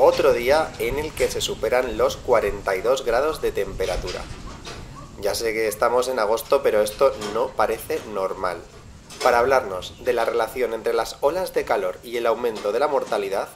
otro día en el que se superan los 42 grados de temperatura. Ya sé que estamos en agosto, pero esto no parece normal. Para hablarnos de la relación entre las olas de calor y el aumento de la mortalidad,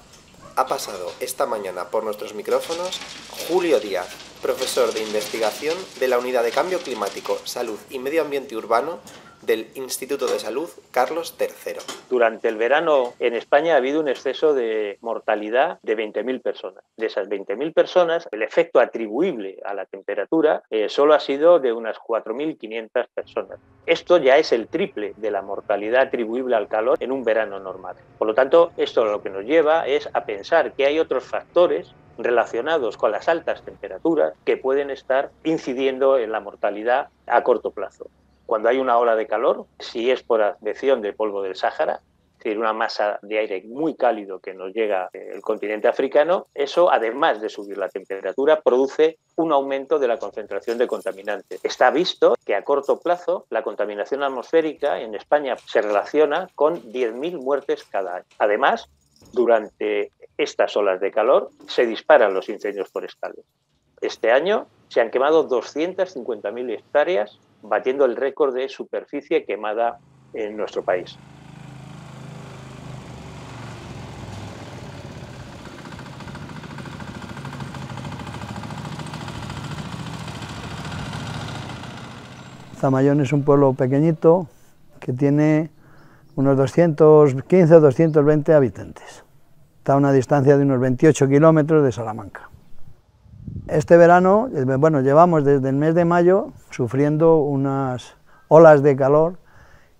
ha pasado esta mañana por nuestros micrófonos Julio Díaz, profesor de investigación de la Unidad de Cambio Climático, Salud y Medio Ambiente Urbano del Instituto de Salud Carlos III. Durante el verano en España ha habido un exceso de mortalidad de 20.000 personas. De esas 20.000 personas, el efecto atribuible a la temperatura eh, solo ha sido de unas 4.500 personas. Esto ya es el triple de la mortalidad atribuible al calor en un verano normal. Por lo tanto, esto lo que nos lleva es a pensar que hay otros factores relacionados con las altas temperaturas que pueden estar incidiendo en la mortalidad a corto plazo. Cuando hay una ola de calor, si es por advección de polvo del Sáhara, es decir, una masa de aire muy cálido que nos llega el continente africano, eso, además de subir la temperatura, produce un aumento de la concentración de contaminantes. Está visto que a corto plazo la contaminación atmosférica en España se relaciona con 10.000 muertes cada año. Además, durante estas olas de calor se disparan los incendios forestales. Este año se han quemado 250.000 hectáreas batiendo el récord de superficie quemada en nuestro país. Zamayón es un pueblo pequeñito que tiene unos 215 o 220 habitantes. Está a una distancia de unos 28 kilómetros de Salamanca. Este verano, bueno, llevamos desde el mes de mayo sufriendo unas olas de calor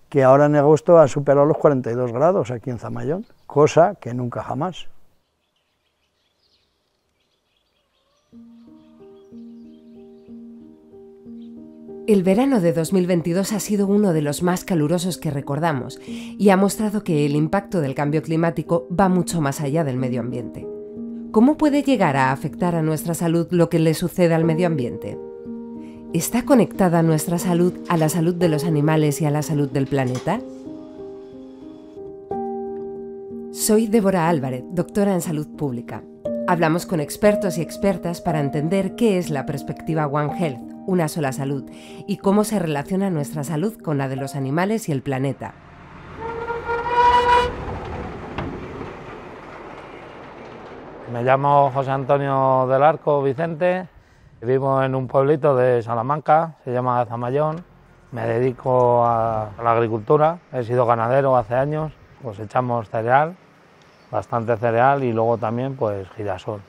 que ahora en agosto han superado los 42 grados aquí en Zamayón, cosa que nunca jamás. El verano de 2022 ha sido uno de los más calurosos que recordamos y ha mostrado que el impacto del cambio climático va mucho más allá del medio ambiente. ¿Cómo puede llegar a afectar a nuestra salud lo que le sucede al medio ambiente? ¿Está conectada nuestra salud a la salud de los animales y a la salud del planeta? Soy Débora Álvarez, doctora en salud pública. Hablamos con expertos y expertas para entender qué es la perspectiva One Health, una sola salud, y cómo se relaciona nuestra salud con la de los animales y el planeta. Me llamo José Antonio del Arco Vicente, vivo en un pueblito de Salamanca, se llama Zamayón. Me dedico a la agricultura, he sido ganadero hace años, cosechamos pues cereal, bastante cereal y luego también pues girasol.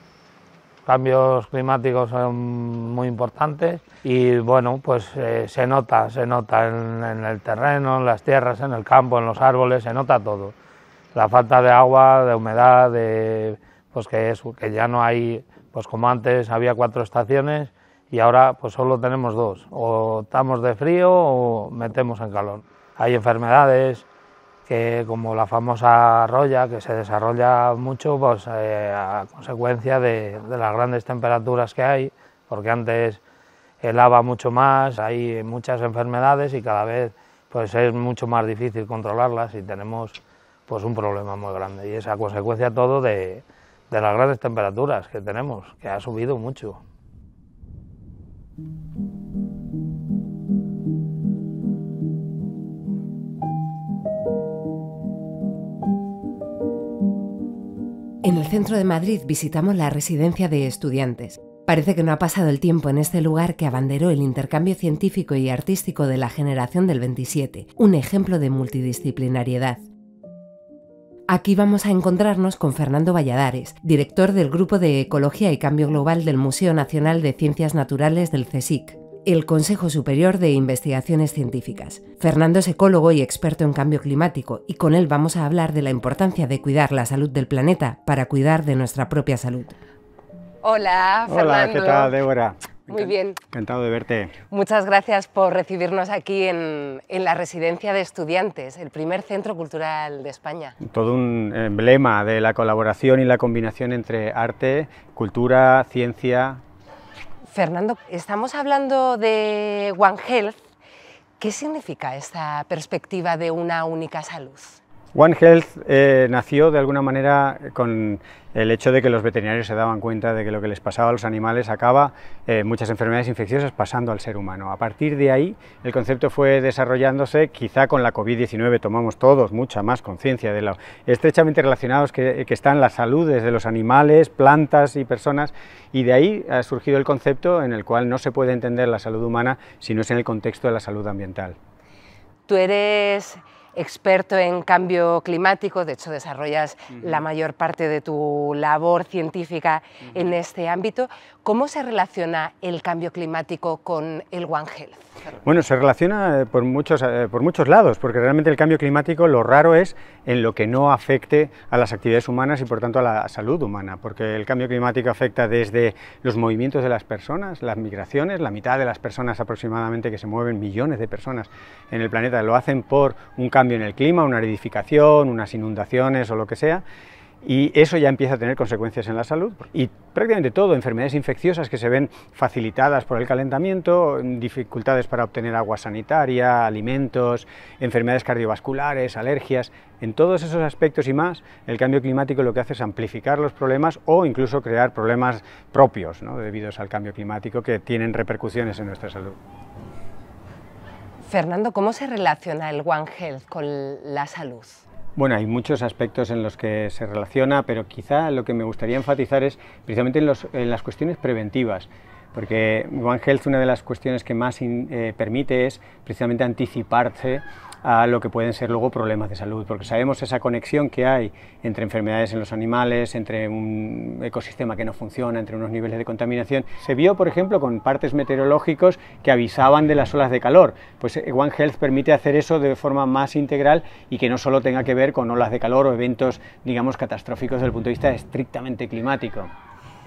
Cambios climáticos son muy importantes y bueno, pues eh, se nota, se nota en el terreno, en las tierras, en el campo, en los árboles, se nota todo. La falta de agua, de humedad, de pues que, es, que ya no hay, pues como antes había cuatro estaciones y ahora pues solo tenemos dos, o estamos de frío o metemos en calor. Hay enfermedades que como la famosa roya que se desarrolla mucho pues, eh, a consecuencia de, de las grandes temperaturas que hay, porque antes helaba mucho más, hay muchas enfermedades y cada vez pues es mucho más difícil controlarlas y tenemos pues un problema muy grande y es a consecuencia todo de, de las grandes temperaturas que tenemos, que ha subido mucho. En el centro de Madrid visitamos la residencia de estudiantes. Parece que no ha pasado el tiempo en este lugar que abanderó el intercambio científico y artístico de la generación del 27, un ejemplo de multidisciplinariedad. Aquí vamos a encontrarnos con Fernando Valladares, director del Grupo de Ecología y Cambio Global del Museo Nacional de Ciencias Naturales del CSIC, el Consejo Superior de Investigaciones Científicas. Fernando es ecólogo y experto en cambio climático y con él vamos a hablar de la importancia de cuidar la salud del planeta para cuidar de nuestra propia salud. Hola, Fernando. Hola, ¿qué tal, Débora? Muy bien. Encantado de verte. Muchas gracias por recibirnos aquí en, en, la Residencia de Estudiantes, el primer centro cultural de España. Todo un emblema de la colaboración y la combinación entre arte, cultura, ciencia. Fernando, estamos hablando de One Health. ¿Qué significa esta perspectiva de una única salud? One Health eh, nació de alguna manera con el hecho de que los veterinarios se daban cuenta de que lo que les pasaba a los animales acaba eh, muchas enfermedades infecciosas pasando al ser humano. A partir de ahí el concepto fue desarrollándose, quizá con la COVID-19 tomamos todos mucha más conciencia de lo estrechamente relacionados que, que están las saludes de los animales, plantas y personas, y de ahí ha surgido el concepto en el cual no se puede entender la salud humana si no es en el contexto de la salud ambiental. Tú eres experto en cambio climático, de hecho desarrollas la mayor parte de tu labor científica en este ámbito. ¿Cómo se relaciona el cambio climático con el One Health? Bueno, se relaciona eh, por muchos, eh, por muchos lados, porque realmente el cambio climático lo raro es en lo que no afecte a las actividades humanas y por tanto a la salud humana, porque el cambio climático afecta desde los movimientos de las personas, las migraciones, la mitad de las personas aproximadamente que se mueven, millones de personas en el planeta, lo hacen por un cambio cambio en el clima, una aridificación, unas inundaciones o lo que sea, y eso ya empieza a tener consecuencias en la salud. Y prácticamente todo, enfermedades infecciosas que se ven facilitadas por el calentamiento, dificultades para obtener agua sanitaria, alimentos, enfermedades cardiovasculares, alergias, en todos esos aspectos y más, el cambio climático lo que hace es amplificar los problemas o incluso crear problemas propios ¿no? debidos al cambio climático que tienen repercusiones en nuestra salud. Fernando, ¿cómo se relaciona el One Health con la salud? Bueno, hay muchos aspectos en los que se relaciona, pero quizá lo que me gustaría enfatizar es precisamente en, las cuestiones preventivas, porque One Health una de las cuestiones que más eh, permite es precisamente anticiparse a lo que pueden ser luego problemas de salud, porque sabemos esa conexión que hay entre enfermedades en los animales, entre un ecosistema que no funciona, entre unos niveles de contaminación. Se vio, por ejemplo, con partes meteorológicos que avisaban de las olas de calor. Pues eh, One Health permite hacer eso de forma más integral y que no solo tenga que ver con olas de calor o eventos, digamos, catastróficos desde el punto de vista estrictamente climático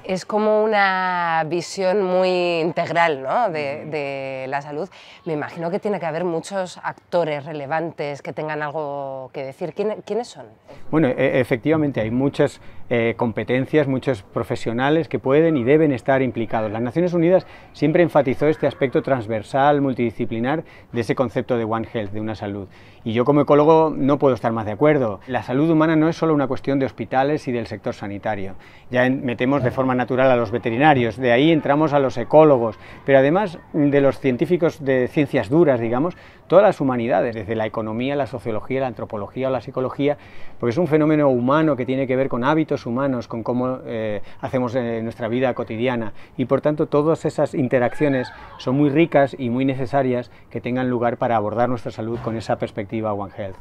es como una visión muy integral de, la salud. Me imagino que tiene que haber muchos actores relevantes que tengan algo que decir. ¿Quiénes son? Bueno, e-, efectivamente hay muchas eh, competencias, muchos profesionales que pueden y deben estar implicados. Las Naciones Unidas siempre enfatizó este aspecto transversal, multidisciplinar de ese concepto de One Health, de una salud. Y yo como ecólogo no puedo estar más de acuerdo. La salud humana no es solo una cuestión de hospitales y del sector sanitario. Ya metemos de forma natural a los veterinarios, de ahí entramos a los ecólogos, pero además de los científicos de ciencias duras, digamos, todas las humanidades, desde la economía, la sociología, la antropología o la psicología, porque es un fenómeno humano que tiene que ver con hábitos humanos, con cómo eh, hacemos eh, nuestra vida cotidiana. Y por tanto, todas esas interacciones son muy ricas y muy necesarias que tengan lugar para abordar nuestra salud con esa perspectiva One Health.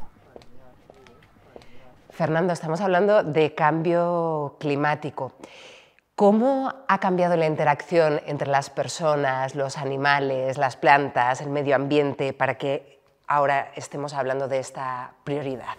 Fernando, estamos hablando de cambio climático. ¿Cómo ha cambiado la interacción entre las personas, los animales, las plantas, el medio ambiente para que ahora estemos hablando de esta prioridad?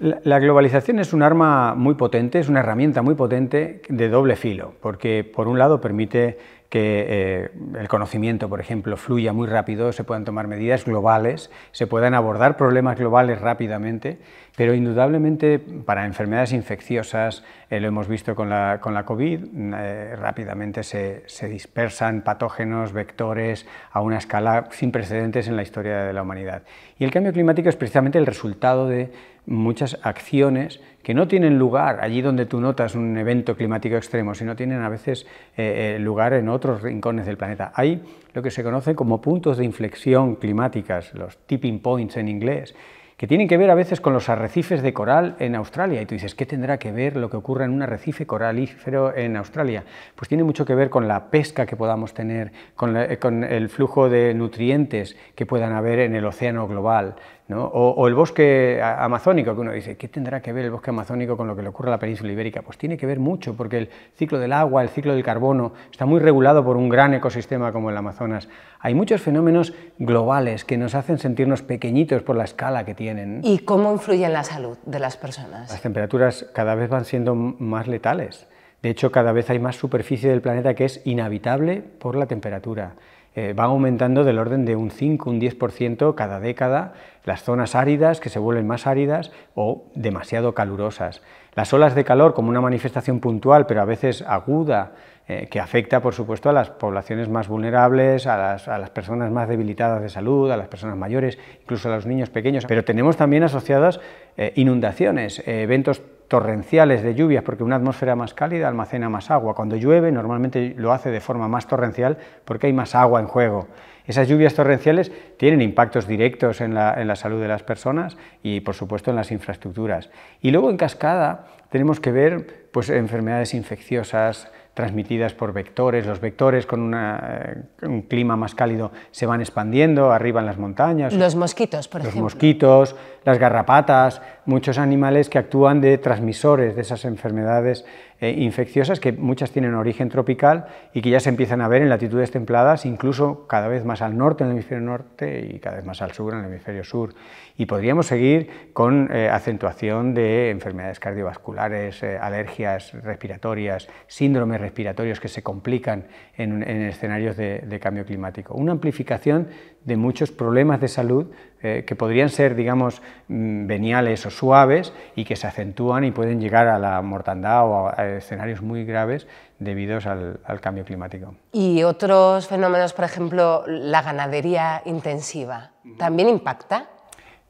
La globalización es un arma muy potente, es una herramienta muy potente de doble filo, porque por un lado permite que eh, el conocimiento, por ejemplo, fluya muy rápido, se puedan tomar medidas globales, se puedan abordar problemas globales rápidamente, pero indudablemente para enfermedades infecciosas, eh, lo hemos visto con la, con la COVID, eh, rápidamente se, se dispersan patógenos, vectores, a una escala sin precedentes en la historia de la humanidad. Y el cambio climático es precisamente el resultado de muchas acciones que no tienen lugar allí donde tú notas un evento climático extremo, sino tienen a veces eh, eh, lugar en otros rincones del planeta. Hay lo que se conoce como puntos de inflexión climáticas, los tipping points en inglés, que tienen que ver a veces con los arrecifes de coral en Australia. Y tú dices, ¿qué tendrá que ver lo que ocurra en un arrecife coralífero en Australia? Pues tiene mucho que ver con la pesca que podamos tener, con, eh, con el flujo de nutrientes que puedan haber en el océano global, o, el bosque amazónico, que uno dice, ¿qué tendrá que ver el bosque amazónico con lo que le ocurre a la península ibérica? Pues tiene que ver mucho, porque el ciclo del agua, el ciclo del carbono, está muy regulado por un gran ecosistema como el Amazonas. Hay muchos fenómenos globales que nos hacen sentirnos pequeñitos por la escala que tienen. ¿Y cómo influye en la salud de las personas? Las temperaturas cada vez van siendo más letales. De hecho, cada vez hay más superficie del planeta que es inhabitable por la temperatura. Eh, van aumentando del orden de un 5, un 10% cada década, las zonas áridas que se vuelven más áridas o demasiado calurosas. Las olas de calor como una manifestación puntual, pero a veces aguda, eh, que afecta, por supuesto, a las poblaciones más vulnerables, a las, personas más debilitadas de salud, a las personas mayores, incluso a los niños pequeños. Pero tenemos también asociadas eh, inundaciones, eventos torrenciales de lluvias, porque una atmósfera más cálida almacena más agua. Cuando llueve normalmente lo hace de forma más torrencial porque hay más agua en juego. Esas lluvias torrenciales tienen impactos directos en la, salud de las personas y por supuesto en las infraestructuras. Y luego en cascada tenemos que ver pues, enfermedades infecciosas, transmitidas por vectores. Los vectores con eh, un clima más cálido se van expandiendo arriba en las montañas. Los mosquitos, por ejemplo. Los mosquitos, las garrapatas, muchos animales que actúan de transmisores de esas enfermedades eh, infecciosas que muchas tienen origen tropical y que ya se empiezan a ver en latitudes templadas, incluso cada vez más al norte en el hemisferio norte y cada vez más al sur en el hemisferio sur. Y podríamos seguir con eh, acentuación de enfermedades cardiovasculares, eh, alergias respiratorias, síndromes respiratorios que se complican en, escenarios de cambio climático. Una amplificación de muchos problemas de salud eh, que podrían ser, digamos, mm, veniales o suaves y que se acentúan y pueden llegar a la mortandad o a, escenarios muy graves debidos al, al cambio climático. Y otros fenómenos, por ejemplo, la ganadería intensiva, ¿también impacta?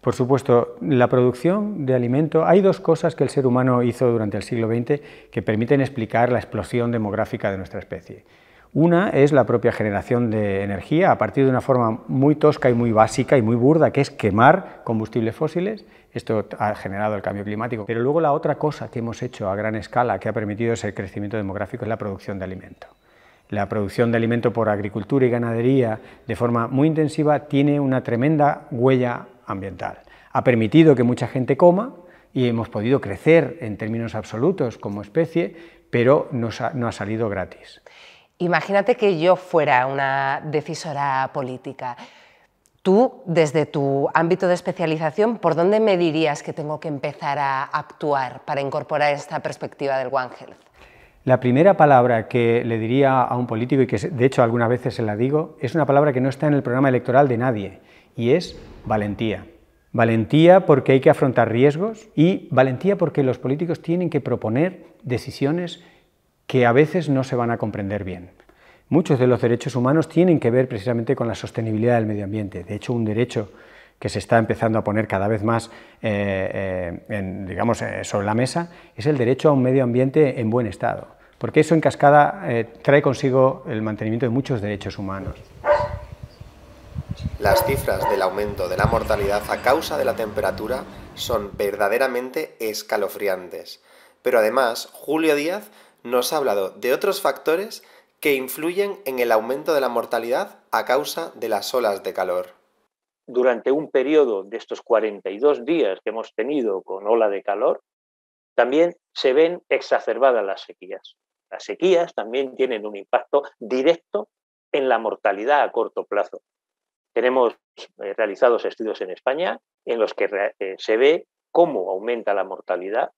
Por supuesto, la producción de alimento, hay dos cosas que el ser humano hizo durante el siglo XX que permiten explicar la explosión demográfica de nuestra especie. Una es la propia generación de energía a partir de una forma muy tosca y muy básica y muy burda, que es quemar combustibles fósiles. Esto ha generado el cambio climático. Pero luego la otra cosa que hemos hecho a gran escala que ha permitido ese crecimiento demográfico es la producción de alimento. La producción de alimento por agricultura y ganadería de forma muy intensiva tiene una tremenda huella ambiental. Ha permitido que mucha gente coma y hemos podido crecer en términos absolutos como especie, pero no ha salido gratis. Imagínate que yo fuera una decisora política. Tú, desde tu ámbito de especialización, ¿por dónde me dirías que tengo que empezar a actuar para incorporar esta perspectiva del One Health? La primera palabra que le diría a un político, y que de hecho algunas veces se la digo, es una palabra que no está en el programa electoral de nadie, y es valentía. Valentía porque hay que afrontar riesgos y valentía porque los políticos tienen que proponer decisiones que a veces no se van a comprender bien. Muchos de los derechos humanos tienen que ver precisamente con la sostenibilidad del medio ambiente. De hecho, un derecho que se está empezando a poner cada vez más eh, eh, digamos, eh, sobre la mesa es el derecho a un medio ambiente en buen estado, porque eso en cascada trae consigo el mantenimiento de muchos derechos humanos. Las cifras del aumento de la mortalidad a causa de la temperatura son verdaderamente escalofriantes, pero además Julio Díaz nos ha hablado de otros factores que influyen en el aumento de la mortalidad a causa de las olas de calor. Durante un periodo de estos 42 días que hemos tenido con ola de calor, también se ven exacerbadas las sequías. Las sequías también tienen un impacto directo en la mortalidad a corto plazo. Tenemos eh, realizados estudios en España en los que eh, se ve cómo aumenta la mortalidad,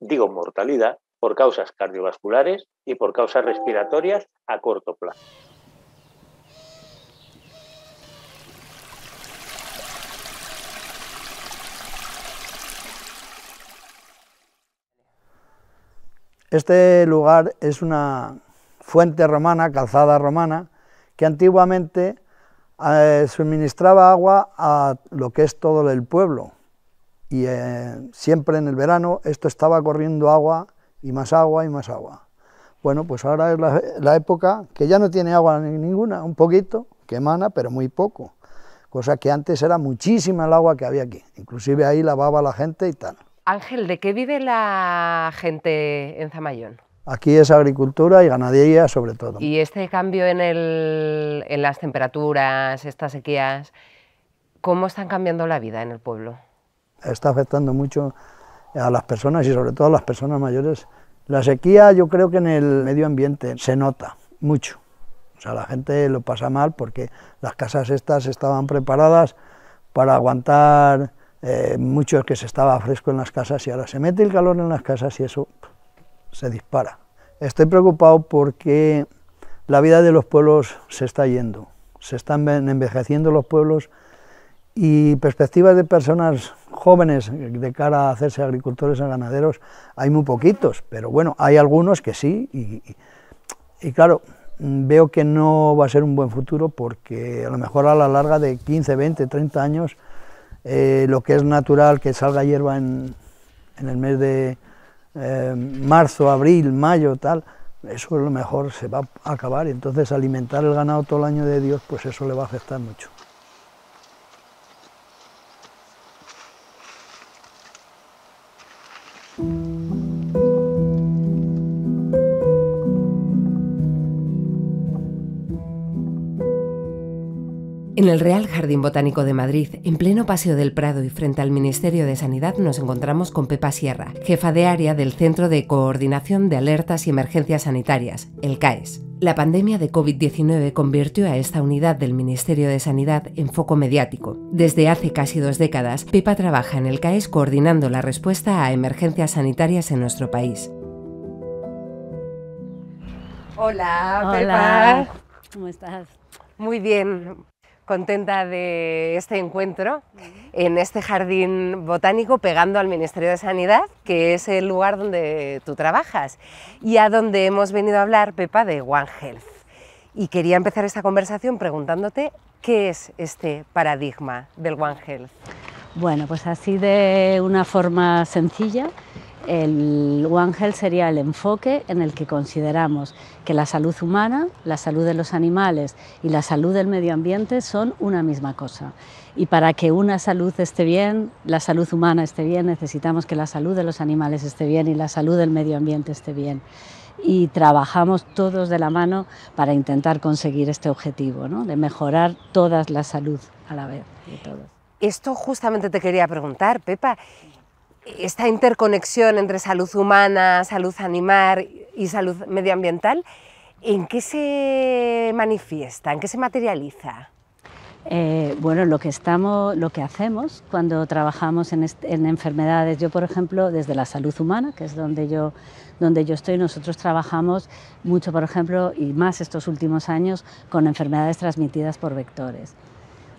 digo mortalidad, por causas cardiovasculares y por causas respiratorias a corto plazo. Este lugar es una fuente romana, calzada romana, que antiguamente eh, suministraba agua a lo que es todo el pueblo. Y eh, siempre en el verano esto estaba corriendo agua y más agua y más agua. Bueno, pues ahora es la, época que ya no tiene agua ninguna, un poquito, que emana, pero muy poco. Cosa que antes era muchísima el agua que había aquí. Inclusive ahí lavaba la gente y tal. Ángel, ¿de qué vive la gente en Zamayón? Aquí es agricultura y ganadería sobre todo. ¿Y este cambio en, en, las temperaturas, estas sequías, cómo están cambiando la vida en el pueblo? Está afectando mucho a las personas y sobre todo a las personas mayores. La sequía yo creo que en el medio ambiente se nota mucho. O sea, la gente lo pasa mal porque las casas estas estaban preparadas para aguantar eh, mucho que se estaba fresco en las casas y ahora se mete el calor en las casas y eso se dispara. Estoy preocupado porque la vida de los pueblos se está yendo, se están envejeciendo los pueblos y perspectivas de personas jóvenes de cara a hacerse agricultores o ganaderos hay muy poquitos, pero bueno, hay algunos que sí y, claro, veo que no va a ser un buen futuro porque a lo mejor a la larga de 15, 20, 30 años eh, lo que es natural que salga hierba en, el mes de eh, marzo, abril, mayo, tal, eso a lo mejor se va a acabar y entonces alimentar el ganado todo el año de Dios, pues eso le va a afectar mucho. En el Real Jardín Botánico de Madrid, en pleno Paseo del Prado y frente al Ministerio de Sanidad, nos encontramos con Pepa Sierra, jefa de área del Centro de Coordinación de Alertas y Emergencias Sanitarias, el CAES. La pandemia de COVID-19 convirtió a esta unidad del Ministerio de Sanidad en foco mediático. Desde hace casi dos décadas, Pepa trabaja en el CAES coordinando la respuesta a emergencias sanitarias en nuestro país. Hola, Pepa. ¿Cómo estás? Muy bien contenta de este encuentro en este jardín botánico pegando al Ministerio de Sanidad, que es el lugar donde tú trabajas y a donde hemos venido a hablar, Pepa, de One Health. Y quería empezar esta conversación preguntándote qué es este paradigma del One Health. Bueno, pues así de una forma sencilla, el One Health sería el enfoque en el que consideramos que la salud humana, la salud de los animales y la salud del medio ambiente son una misma cosa. Y para que una salud esté bien, la salud humana esté bien, necesitamos que la salud de los animales esté bien y la salud del medio ambiente esté bien. Y trabajamos todos de la mano para intentar conseguir este objetivo, ¿no? de mejorar todas la salud a la vez. Esto justamente te quería preguntar, Pepa esta interconexión entre salud humana, salud animal y salud medioambiental, ¿en qué se manifiesta, en qué se materializa? Eh, bueno, lo que, estamos, lo que hacemos cuando trabajamos en, enfermedades, yo por ejemplo, desde la salud humana, que es donde yo, donde yo estoy, nosotros trabajamos mucho, por ejemplo, y más estos últimos años, con enfermedades transmitidas por vectores.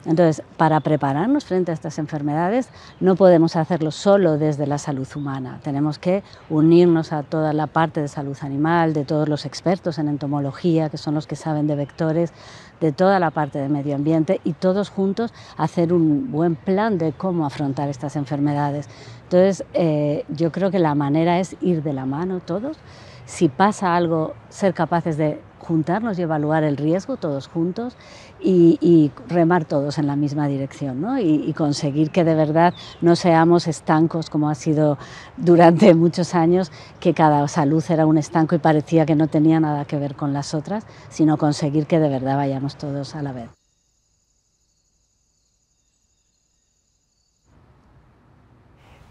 Entonces, para prepararnos frente a estas enfermedades, no podemos hacerlo solo desde la salud humana. Tenemos que unirnos a toda la parte de salud animal, de todos los expertos en entomología, que son los que saben de vectores, de toda la parte de medio ambiente y todos juntos hacer un buen plan de cómo afrontar estas enfermedades. Entonces, eh, yo creo que la manera es ir de la mano todos. Si pasa algo, ser capaces de juntarnos y evaluar el riesgo todos juntos y, remar todos en la misma dirección y, conseguir que de verdad no seamos estancos como ha sido durante muchos años, que cada salud era un estanco y parecía que no tenía nada que ver con las otras, sino conseguir que de verdad vayamos todos a la vez.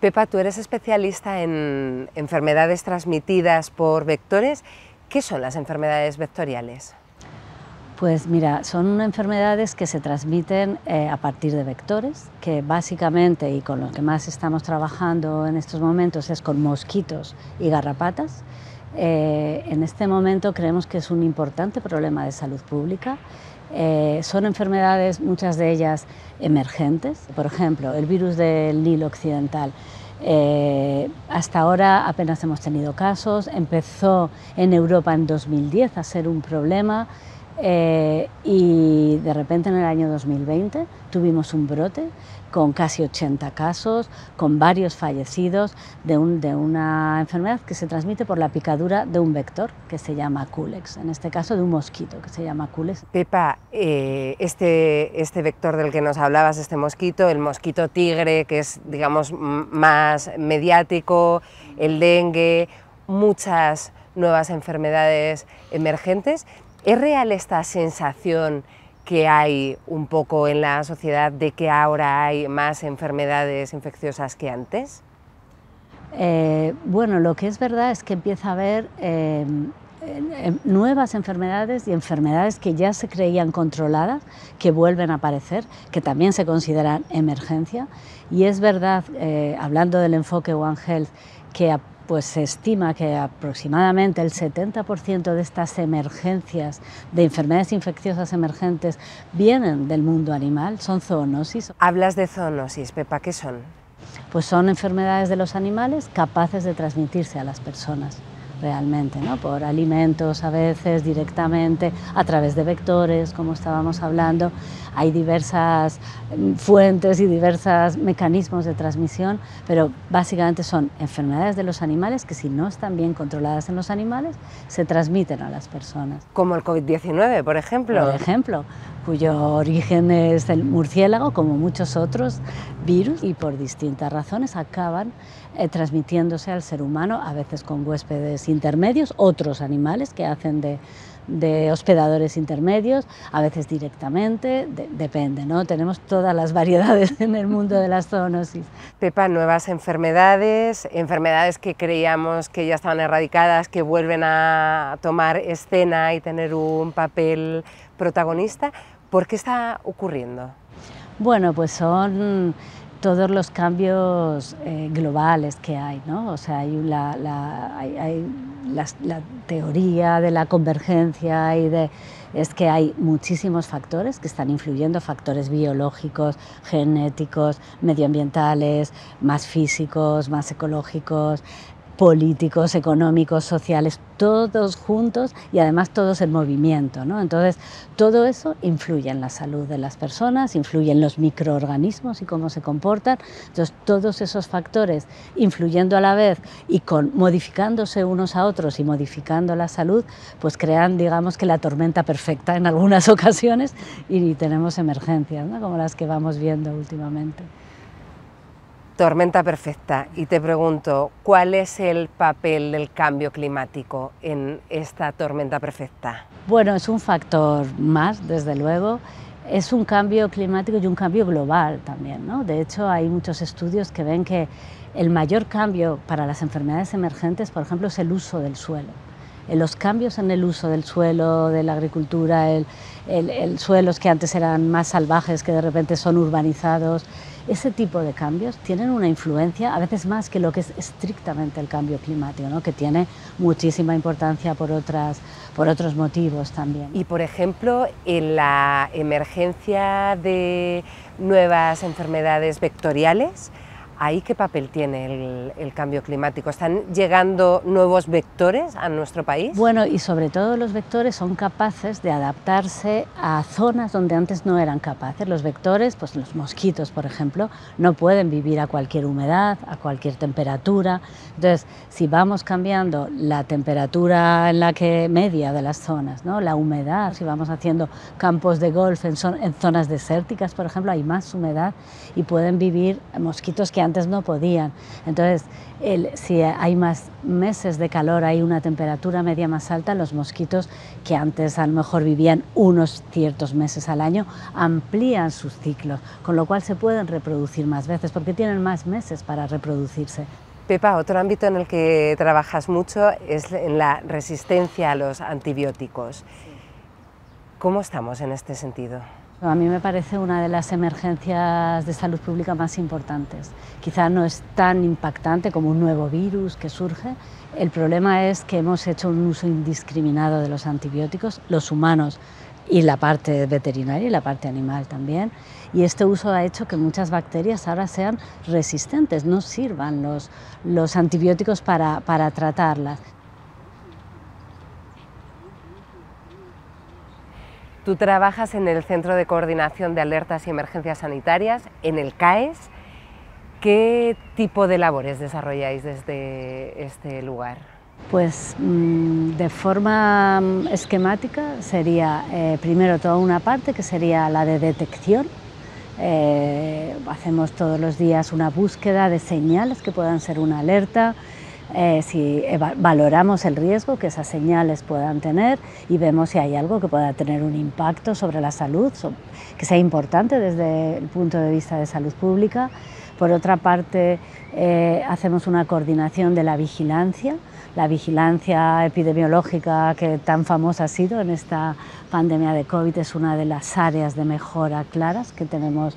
Pepa, tú eres especialista en enfermedades transmitidas por vectores. ¿Qué son las enfermedades vectoriales? Pues mira, son enfermedades que se transmiten eh, a partir de vectores, que básicamente y con lo que más estamos trabajando en estos momentos es con mosquitos y garrapatas. Eh, en este momento creemos que es un importante problema de salud pública. Eh, son enfermedades, muchas de ellas emergentes. Por ejemplo, el virus del Nilo Occidental. hasta ahora apenas hemos tenido casos, empezó en Europa en 2010 a ser un problema, eh, y de repente en el año 2020 tuvimos un brote con casi 80 casos, con varios fallecidos de, un, de, una enfermedad que se transmite por la picadura de un vector que se llama Culex, en este caso de un mosquito que se llama Culex. Pepa, eh, este, este vector del que nos hablabas, este mosquito, el mosquito tigre, que es digamos más mediático, el dengue, muchas nuevas enfermedades emergentes, ¿Es real esta sensación que hay un poco en la sociedad de que ahora hay más enfermedades infecciosas que antes? Eh, bueno, lo que es verdad es que empieza a haber eh, nuevas enfermedades y enfermedades que ya se creían controladas, que vuelven a aparecer, que también se consideran emergencia. Y es verdad, eh, hablando del enfoque One Health, que pues se estima que aproximadamente el 70% de estas emergencias de enfermedades infecciosas emergentes vienen del mundo animal, son zoonosis. Hablas de zoonosis, Pepa, ¿qué son? Pues son enfermedades de los animales capaces de transmitirse a las personas realmente, ¿no? por alimentos a veces directamente, a través de vectores, como estábamos hablando. Hay diversas mm, fuentes y diversos mecanismos de transmisión, pero básicamente son enfermedades de los animales que si no están bien controladas en los animales, se transmiten a las personas. Como el COVID-19, por ejemplo. Por ejemplo, cuyo origen es el murciélago, como muchos otros virus, y por distintas razones acaban eh, transmitiéndose al ser humano, a veces con huéspedes intermedios, otros animales que hacen de, de hospedadores intermedios, a veces directamente, depende, ¿no? Tenemos todas las variedades en el mundo de la zoonosis. Pepa, nuevas enfermedades, enfermedades que creíamos que ya estaban erradicadas, que vuelven a tomar escena y tener un papel protagonista. ¿Por qué está ocurriendo? Bueno, pues son todos los cambios eh, globales que hay, ¿no? O sea, hay, la, teoría de la convergencia y de es que hay muchísimos factores que están influyendo, factores biológicos, genéticos, medioambientales, más físicos, más ecológicos, políticos, económicos, sociales, todos juntos y además todos en movimiento. ¿no? Entonces, todo eso influye en la salud de las personas, influye en los microorganismos y cómo se comportan. Entonces, todos esos factores influyendo a la vez y con, modificándose unos a otros y modificando la salud, pues crean, digamos que la tormenta perfecta en algunas ocasiones y tenemos emergencias, ¿no? como las que vamos viendo últimamente. Tormenta perfecta. Y te pregunto, ¿cuál es el papel del cambio climático en esta tormenta perfecta? Bueno, es un factor más, desde luego. Es un cambio climático y un cambio global también. ¿no? De hecho, hay muchos estudios que ven que el mayor cambio para las enfermedades emergentes, por ejemplo, es el uso del suelo. Eh, los cambios en el uso del suelo, de la agricultura, el, el, el suelos que antes eran más salvajes, que de repente son urbanizados, ese tipo de cambios tienen una influencia, a veces más que lo que es estrictamente el cambio climático, ¿no? que tiene muchísima importancia por, otras, por otros motivos también. Y por ejemplo, en la emergencia de nuevas enfermedades vectoriales, ¿Ahí qué papel tiene el, cambio climático? ¿Están llegando nuevos vectores a nuestro país? Bueno, y sobre todo los vectores son capaces de adaptarse a zonas donde antes no eran capaces. Los vectores, pues los mosquitos, por ejemplo, no pueden vivir a cualquier humedad, a cualquier temperatura. Entonces, si vamos cambiando la temperatura en la que media de las zonas, ¿no? la humedad, si vamos haciendo campos de golf en, en zonas desérticas, por ejemplo, hay más humedad y pueden vivir mosquitos que antes no podían. Entonces, si hay más meses de calor, hay una temperatura media más alta, los mosquitos que antes a lo mejor vivían unos ciertos meses al año, amplían sus ciclos, con lo cual se pueden reproducir más veces porque tienen más meses para reproducirse. Pepa, otro ámbito en el que trabajas mucho es en la resistencia a los antibióticos. ¿Cómo estamos en este sentido? A mí me parece una de las emergencias de salud pública más importantes. Quizá no es tan impactante como un nuevo virus que surge. El problema es que hemos hecho un uso indiscriminado de los antibióticos, los humanos y la parte veterinaria y la parte animal también. Y este uso ha hecho que muchas bacterias ahora sean resistentes, no sirvan los, antibióticos para tratarlas. Tú trabajas en el Centro de Coordinación de Alertas y Emergencias Sanitarias, en el CAES. ¿Qué tipo de labores desarrolláis desde este lugar? Pues mm, de forma mm, esquemática sería eh, primero toda una parte que sería la de detección. Eh, hacemos todos los días una búsqueda de señales que puedan ser una alerta, eh, si valoramos el riesgo que esas señales puedan tener y vemos si hay algo que pueda tener un impacto sobre la salud, que sea importante desde el punto de vista de salud pública. Por otra parte, eh, hacemos una coordinación de la vigilancia, la vigilancia epidemiológica que tan famosa ha sido en esta pandemia de COVID es una de las áreas de mejora claras que tenemos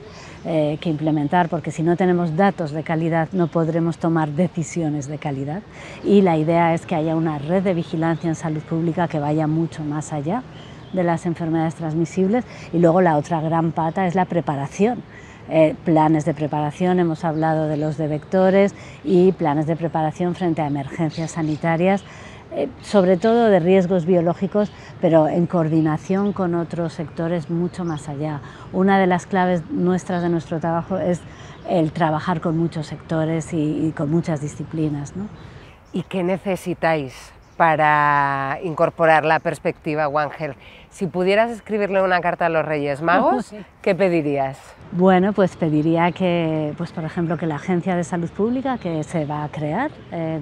eh, que implementar, porque si no tenemos datos de calidad no podremos tomar decisiones de calidad. Y la idea es que haya una red de vigilancia en salud pública que vaya mucho más allá de las enfermedades transmisibles. Y luego la otra gran pata es la preparación. Eh, planes de preparación, hemos hablado de los de vectores y planes de preparación frente a emergencias sanitarias eh, sobre todo de riesgos biológicos, pero en coordinación con otros sectores mucho más allá. Una de las claves nuestras de nuestro trabajo es el trabajar con muchos sectores y, con muchas disciplinas. ¿no? ¿Y qué necesitáis para incorporar la perspectiva One Health? Si pudieras escribirle una carta a los Reyes Magos, ¿qué pedirías? Bueno, pues pediría que, pues por ejemplo, que la Agencia de Salud Pública que se va a crear, eh,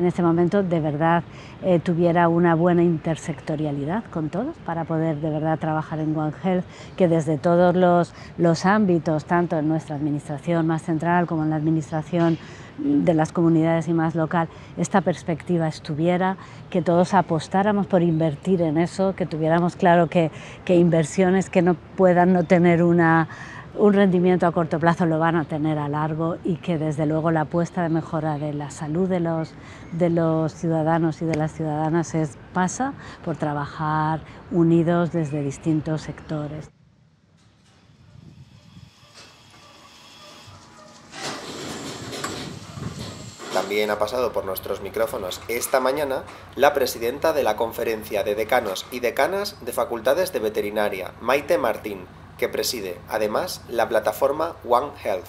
en este momento de verdad eh, tuviera una buena intersectorialidad con todos para poder de verdad trabajar en One Health, que desde todos los, los ámbitos, tanto en nuestra administración más central como en la administración de las comunidades y más local, esta perspectiva estuviera, que todos apostáramos por invertir en eso, que tuviéramos claro que inversiones que no puedan no tener una un rendimiento a corto plazo lo van a tener a largo y que desde luego la apuesta de mejora de la salud de los, ciudadanos y de las ciudadanas es, pasa por trabajar unidos desde distintos sectores. También ha pasado por nuestros micrófonos esta mañana la presidenta de la Conferencia de Decanos y Decanas de Facultades de Veterinaria, Maite Martín, que preside además la plataforma One Health.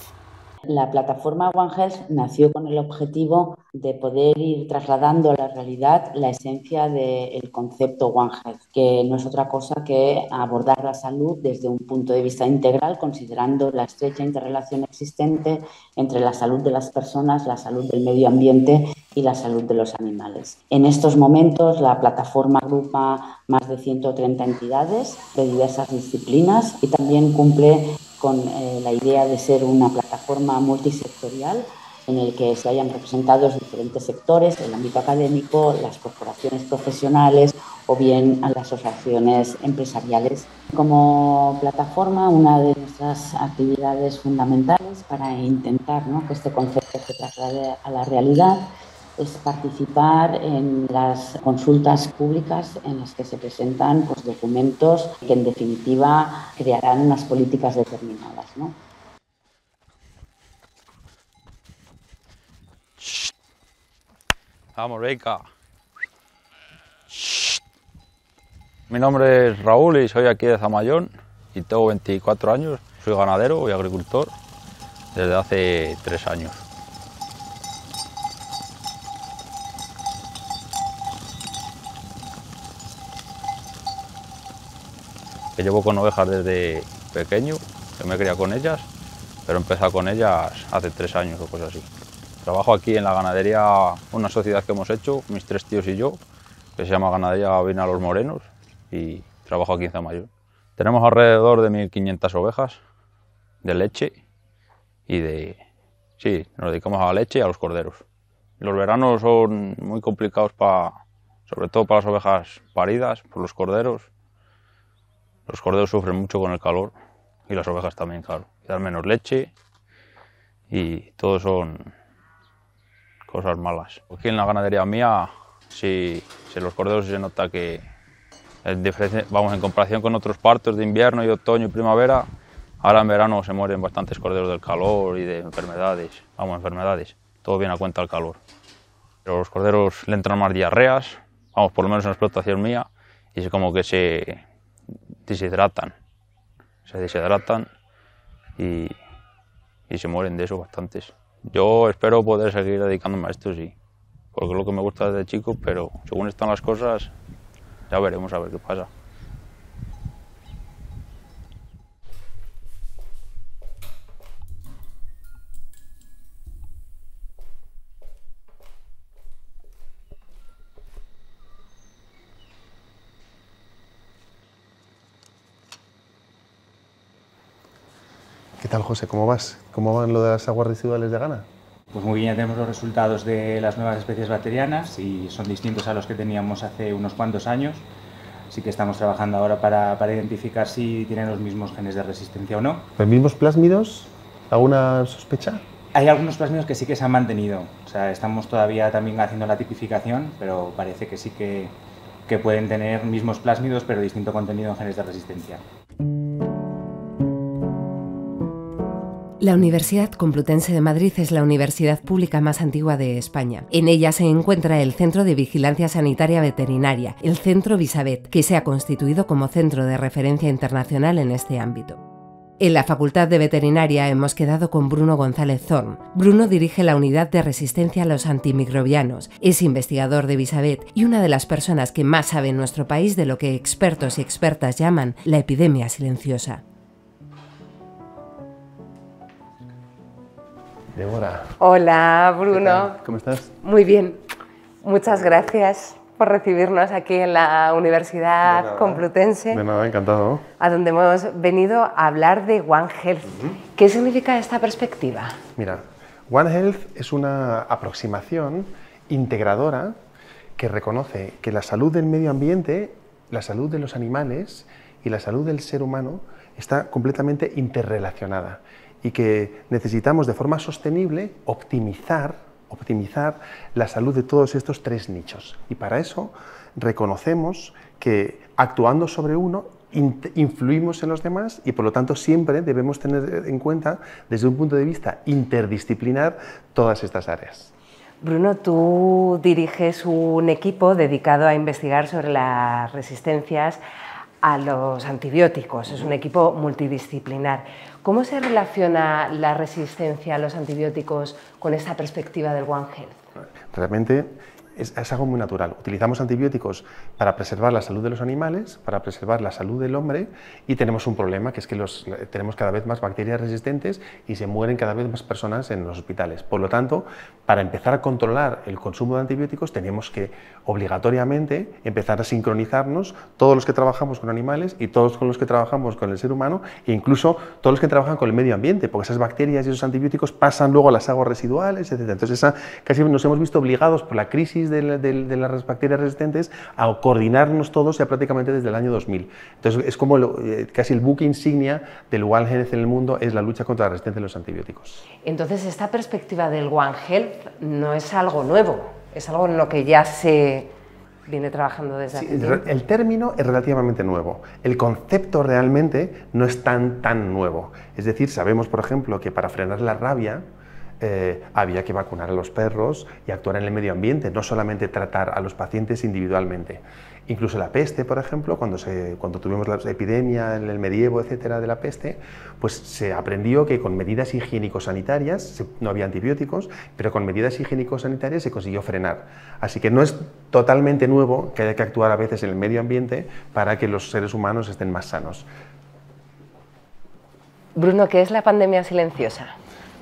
La plataforma One Health nació con el objetivo de poder ir trasladando a la realidad la esencia del concepto One Health, que no es otra cosa que abordar la salud desde un punto de vista integral, considerando la estrecha interrelación existente entre la salud de las personas, la salud del medio ambiente y la salud de los animales. En estos momentos la plataforma agrupa más de 130 entidades de diversas disciplinas y también cumple con eh, la idea de ser una plataforma multisectorial en el que se hayan representado los diferentes sectores, el ámbito académico, las corporaciones profesionales o bien a las asociaciones empresariales. Como plataforma, una de nuestras actividades fundamentales para intentar que este concepto se traslade a la realidad es participar en las consultas públicas en las que se presentan pues, documentos que en definitiva crearán unas políticas determinadas. ¿no? Vamos, Reika. Mi nombre es Raúl y soy aquí de Zamayón y tengo 24 años. Soy ganadero y agricultor desde hace tres años. que llevo con ovejas desde pequeño, que me cría con ellas, pero he con ellas hace tres años o cosas así. Trabajo aquí en la ganadería, una sociedad que hemos hecho, mis tres tíos y yo, que se llama Ganadería Vina Los Morenos, y trabajo aquí en Zamayón... Tenemos alrededor de 1.500 ovejas de leche y de... Sí, nos dedicamos a la leche y a los corderos. Los veranos son muy complicados, para, sobre todo para las ovejas paridas, por los corderos, los corderos sufren mucho con el calor y las ovejas también, claro. Dan menos leche y todo son cosas malas. Aquí en la ganadería mía, si, si los corderos se nota que, vamos, en comparación con otros partos de invierno y otoño y primavera, ahora en verano se mueren bastantes corderos del calor y de enfermedades, vamos, enfermedades. Todo viene a cuenta el calor. Pero los corderos le entran más diarreas, vamos, por lo menos en la explotación mía, y es como que se, deshidratan. Se deshidratan y, y se mueren de eso bastantes. Yo espero poder seguir dedicándome a esto, sí, porque es lo que me gusta desde chico, pero según están las cosas, ya veremos a ver qué pasa. tal, José? ¿Cómo vas? ¿Cómo van lo de las aguas residuales de Ghana? Pues muy bien, ya tenemos los resultados de las nuevas especies bacterianas y son distintos a los que teníamos hace unos cuantos años. Así que estamos trabajando ahora para, para identificar si tienen los mismos genes de resistencia o no. ¿Los mismos plásmidos? ¿Alguna sospecha? Hay algunos plásmidos que sí que se han mantenido. O sea, estamos todavía también haciendo la tipificación, pero parece que sí que, que pueden tener mismos plásmidos pero distinto contenido en genes de resistencia. La Universidad Complutense de Madrid es la universidad pública más antigua de España. En ella se encuentra el Centro de Vigilancia Sanitaria Veterinaria, el Centro Visabet, que se ha constituido como centro de referencia internacional en este ámbito. En la Facultad de Veterinaria hemos quedado con Bruno González Zorn. Bruno dirige la unidad de resistencia a los antimicrobianos, es investigador de Visabet y una de las personas que más sabe en nuestro país de lo que expertos y expertas llaman la epidemia silenciosa. Débora. Hola, Bruno. ¿Cómo estás? Muy bien. Muchas gracias por recibirnos aquí en la Universidad Complutense. De nada, encantado. A donde hemos venido a hablar de One Health. ¿Qué significa esta perspectiva? Mira, One Health es una aproximación integradora que reconoce que la salud del medio ambiente, la salud de los animales y la salud del ser humano está completamente interrelacionada y que necesitamos de forma sostenible optimizar, optimizar la salud de todos estos tres nichos. Y para eso reconocemos que actuando sobre uno influimos en los demás y por lo tanto siempre debemos tener en cuenta desde un punto de vista interdisciplinar todas estas áreas. Bruno, tú diriges un equipo dedicado a investigar sobre las resistencias a los antibióticos. Es un equipo multidisciplinar. ¿Cómo se relaciona la resistencia a los antibióticos con esta perspectiva del One Health? Realmente es, algo muy natural. Utilizamos antibióticos para preservar la salud de los animales, para preservar la salud del hombre y tenemos un problema que es que los, eh, tenemos cada vez más bacterias resistentes y se mueren cada vez más personas en los hospitales. Por lo tanto, para empezar a controlar el consumo de antibióticos tenemos que obligatoriamente empezar a sincronizarnos todos los que trabajamos con animales y todos con los que trabajamos con el ser humano e incluso todos los que trabajan con el medio ambiente, porque esas bacterias y esos antibióticos pasan luego a las aguas residuales, etc. Entonces casi nos hemos visto obligados por la crisis de, las bacterias resistentes a coordinarnos todos ya prácticamente desde el año 2000. Entonces, es como eh, casi el buque insignia del One Health en el mundo es la lucha contra la resistencia de los antibióticos. Entonces, esta perspectiva del One Health no es algo nuevo, es algo en lo que ya se viene trabajando desde sí, El término es relativamente nuevo. El concepto realmente no es tan, tan nuevo. Es decir, sabemos, por ejemplo, que para frenar la rabia, eh, había que vacunar a los perros y actuar en el medio ambiente, no solamente tratar a los pacientes individualmente. Incluso la peste, por ejemplo, cuando, tuvimos la epidemia en el medievo, etcétera, de la peste, pues se aprendió que con medidas higiénico-sanitarias, no había antibióticos, pero con medidas higiénico-sanitarias se consiguió frenar. Así que no es totalmente nuevo que haya que actuar a veces en el medio ambiente para que los seres humanos estén más sanos. Bruno, ¿qué es la pandemia silenciosa?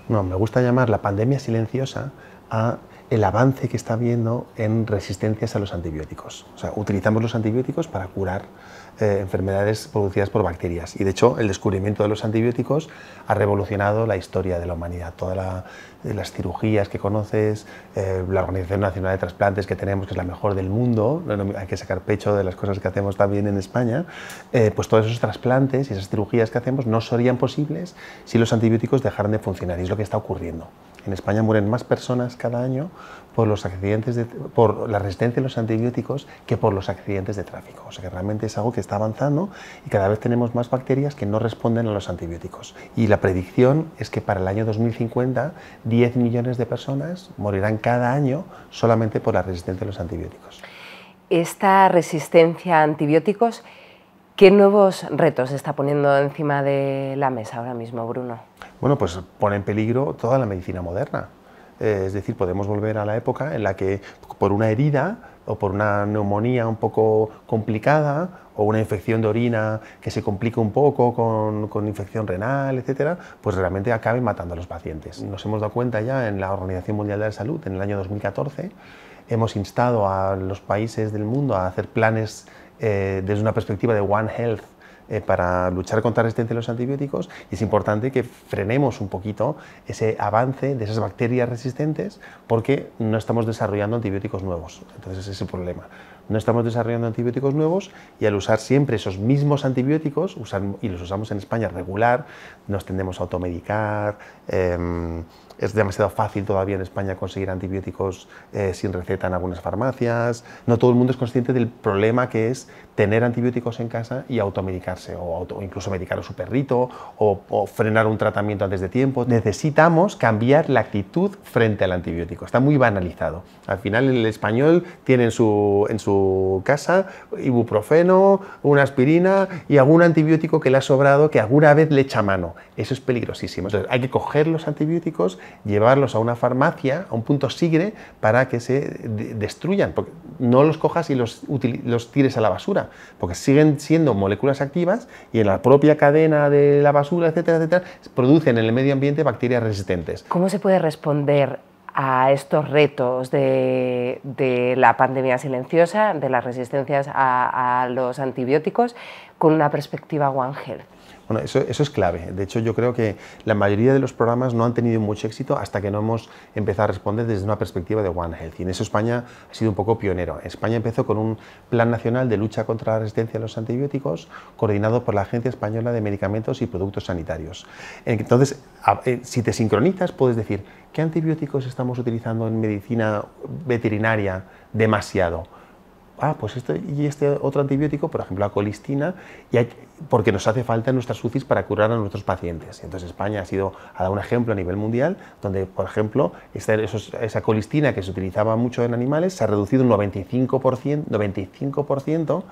No, me gusta llamar la pandemia silenciosa a el avance que está habiendo en resistencias a los antibióticos. O sea, utilizamos los antibióticos para curar eh, enfermedades producidas por bacterias. Y de hecho, el descubrimiento de los antibióticos ha revolucionado la historia de la humanidad. Todas eh, las cirugías que conoces, eh, la Organización Nacional de Trasplantes que tenemos, que es la mejor del mundo, hay que sacar pecho de las cosas que hacemos también en España, pues todos esos trasplantes y esas cirugías que hacemos no serían posibles si los antibióticos dejaran de funcionar. Y es lo que está ocurriendo. En España mueren más personas cada año por, los accidentes por la resistencia a los antibióticos que por los accidentes de tráfico. O sea que realmente es algo que está avanzando y cada vez tenemos más bacterias que no responden a los antibióticos. Y la predicción es que para el año 2050 10 millones de personas morirán cada año solamente por la resistencia a los antibióticos. Esta resistencia a antibióticos, ¿qué nuevos retos está poniendo encima de la mesa ahora mismo, Bruno? Bueno, pues pone en peligro toda la medicina moderna eh, es decir, podemos volver a la época en la que por una herida o por una neumonía un poco complicada o una infección de orina que se complica un poco con, infección renal, etcétera, pues realmente acabe matando a los pacientes. Nos hemos dado cuenta ya en la Organización Mundial de la Salud, en el año 2014, hemos instado a los países del mundo a hacer planes eh, desde una perspectiva de One Health, eh, para luchar contra la resistencia a los antibióticos y es importante que frenemos un poquito ese avance de esas bacterias resistentes porque no estamos desarrollando antibióticos nuevos. Entonces ese es el problema. No estamos desarrollando antibióticos nuevos y al usar siempre esos mismos antibióticos, y los usamos en España regular, nos tendemos a automedicar. Em, es demasiado fácil todavía en España conseguir antibióticos eh, sin receta en algunas farmacias. No todo el mundo es consciente del problema que es tener antibióticos en casa y automedicarse, o, incluso medicar a su perrito, o, frenar un tratamiento antes de tiempo. Necesitamos cambiar la actitud frente al antibiótico. Está muy banalizado. Al final, el español tiene en su, en su casa ibuprofeno, una aspirina y algún antibiótico que le ha sobrado que alguna vez le echa mano. Eso es peligrosísimo. hay que coger los antibióticos llevarlos a una farmacia, a un punto sigre, para que se destruyan. Porque no los cojas y los, tires a la basura, porque siguen siendo moléculas activas y en la propia cadena de la basura, etcétera, etcétera, producen en el medio ambiente bacterias resistentes. ¿Cómo se puede responder a estos retos de, la pandemia silenciosa, de las resistencias a los antibióticos, con una perspectiva One Health? Bueno, eso, eso, es clave. De hecho, yo creo que la mayoría de los programas no han tenido mucho éxito hasta que no hemos empezado a responder desde una perspectiva de One Health. Y en eso España ha sido un poco pionero. España empezó con un plan nacional de lucha contra la resistencia a los antibióticos coordinado por la Agencia Española de Medicamentos y Productos Sanitarios. Entonces, eh, si te sincronizas, puedes decir, ¿qué antibióticos estamos utilizando en medicina veterinaria demasiado? ah, pues este y este otro antibiótico, por ejemplo, la colistina, y porque nos hace falta en nuestras UCIs para curar a nuestros pacientes. Entonces España ha sido, ha dado un ejemplo a nivel mundial, donde, por ejemplo, este, esa colistina que se utilizaba mucho en animales se ha reducido un 95%, 95%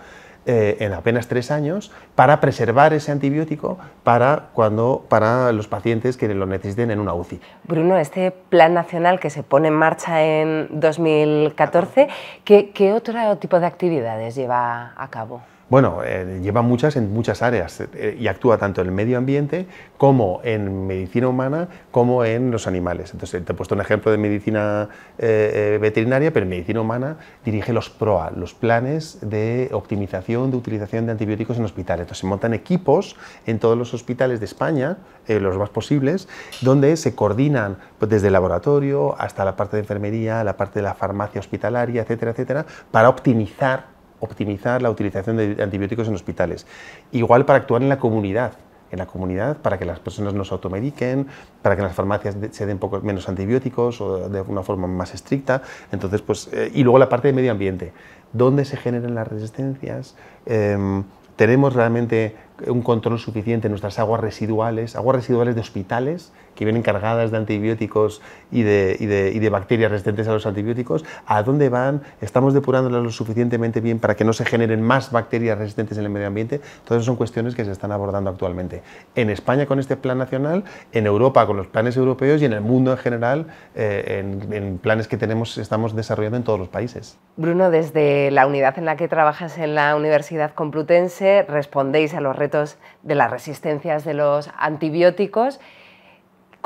eh, en apenas tres años para preservar ese antibiótico para, cuando, para los pacientes que lo necesiten en una UCI. Bruno, este plan nacional que se pone en marcha en 2014, qué otro tipo de actividades lleva a cabo? Bueno, eh, lleva muchas en muchas áreas eh, y actúa tanto en el medio ambiente como en medicina humana como en los animales. Entonces, te he puesto un ejemplo de medicina eh, veterinaria, pero en medicina humana dirige los PROA, los planes de optimización de utilización de antibióticos en hospitales. Entonces, se montan equipos en todos los hospitales de España, los más posibles, donde se coordinan pues, desde el laboratorio hasta la parte de enfermería, la parte de la farmacia hospitalaria, etcétera, etcétera, para optimizar optimizar la utilización de antibióticos en hospitales. Igual para actuar en la comunidad, en la comunidad para que las personas no se automediquen, para que en las farmacias se den poco, menos antibióticos o de una forma más estricta. Entonces, pues, eh, y luego la parte de medio ambiente. ¿Dónde se generan las resistencias? Em, ¿Tenemos realmente un control suficiente en nuestras aguas residuales, aguas residuales de hospitales? que vienen cargadas de antibióticos y de, bacterias resistentes a los antibióticos, ¿a dónde van? ¿Estamos depurándolas lo suficientemente bien para que no se generen más bacterias resistentes en el medio ambiente? Todas son cuestiones que se están abordando actualmente. En España con este plan nacional, en Europa con los planes europeos y en el mundo en general, eh, en, en planes que tenemos, estamos desarrollando en todos los países. Bruno, desde la unidad en la que trabajas en la Universidad Complutense, respondéis a los retos de las resistencias de los antibióticos